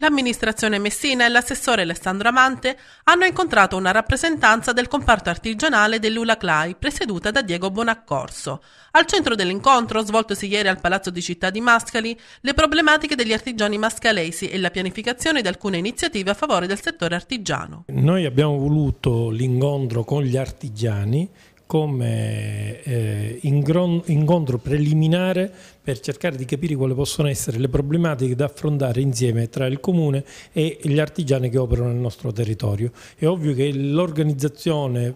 L'amministrazione Messina e l'assessore Alessandro Amante hanno incontrato una rappresentanza del comparto artigianale dell'Ula Clai, presieduta da Diego Bonaccorso. Al centro dell'incontro, svoltosi ieri al Palazzo di Città di Mascali, le problematiche degli artigiani mascalesi e la pianificazione di alcune iniziative a favore del settore artigiano. Noi abbiamo voluto l'incontro con gli artigiani come eh, incontro preliminare per cercare di capire quali possono essere le problematiche da affrontare insieme tra il Comune e gli artigiani che operano nel nostro territorio. È ovvio che l'organizzazione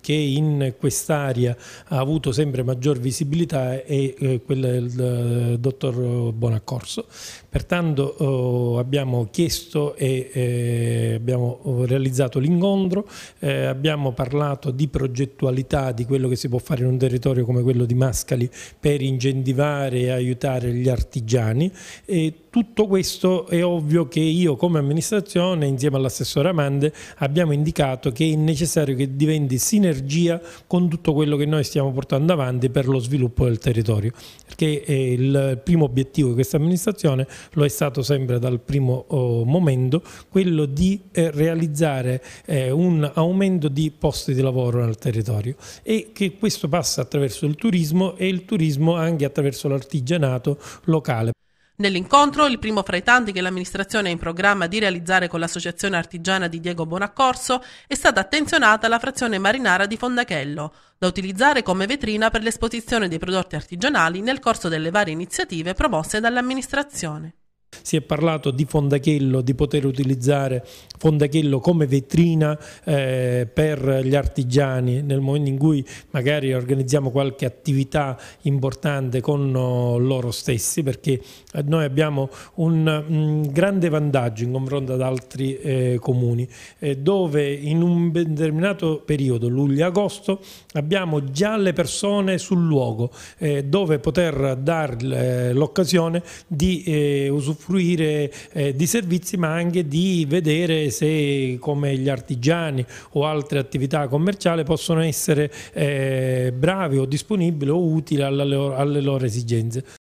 che in quest'area ha avuto sempre maggior visibilità è eh, quella del eh, dottor Bonaccorso, pertanto oh, abbiamo chiesto e eh, abbiamo oh, realizzato l'incontro, abbiamo parlato di progettualità, di quello che si può fare in un territorio come quello quello di Mascali, per incentivare e aiutare gli artigiani e tutto questo è ovvio che io come amministrazione insieme all'assessore Amande abbiamo indicato che è necessario che diventi sinergia con tutto quello che noi stiamo portando avanti per lo sviluppo del territorio perché eh, il primo obiettivo di questa amministrazione lo è stato sempre dal primo oh, momento quello di eh, realizzare eh, un aumento di posti di lavoro nel territorio e che questo passa attraverso il turismo e il turismo anche attraverso l'artigianato locale. Nell'incontro, il primo fra i tanti che l'amministrazione ha in programma di realizzare con l'associazione artigiana di Diego Bonaccorso, è stata attenzionata la frazione marinara di Fondachello, da utilizzare come vetrina per l'esposizione dei prodotti artigianali nel corso delle varie iniziative promosse dall'amministrazione si è parlato di Fondachello, di poter utilizzare Fondachello come vetrina eh, per gli artigiani nel momento in cui magari organizziamo qualche attività importante con eh, loro stessi perché eh, noi abbiamo un mm, grande vantaggio in confronto ad altri eh, comuni eh, dove in un determinato periodo, luglio-agosto, abbiamo già le persone sul luogo eh, dove poter dare l'occasione di usufruire usufruire eh, di servizi ma anche di vedere se come gli artigiani o altre attività commerciali possono essere eh, bravi o disponibili o utili alle loro, alle loro esigenze.